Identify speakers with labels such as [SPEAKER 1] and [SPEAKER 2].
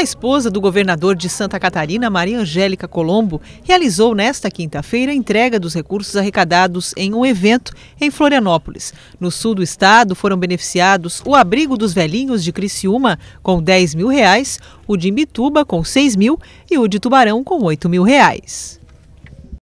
[SPEAKER 1] A esposa do governador de Santa Catarina, Maria Angélica Colombo, realizou nesta quinta-feira a entrega dos recursos arrecadados em um evento em Florianópolis. No sul do estado, foram beneficiados o Abrigo dos Velhinhos de Criciúma, com 10 mil reais, o de Imbituba, com 6 mil e o de Tubarão, com 8 mil reais.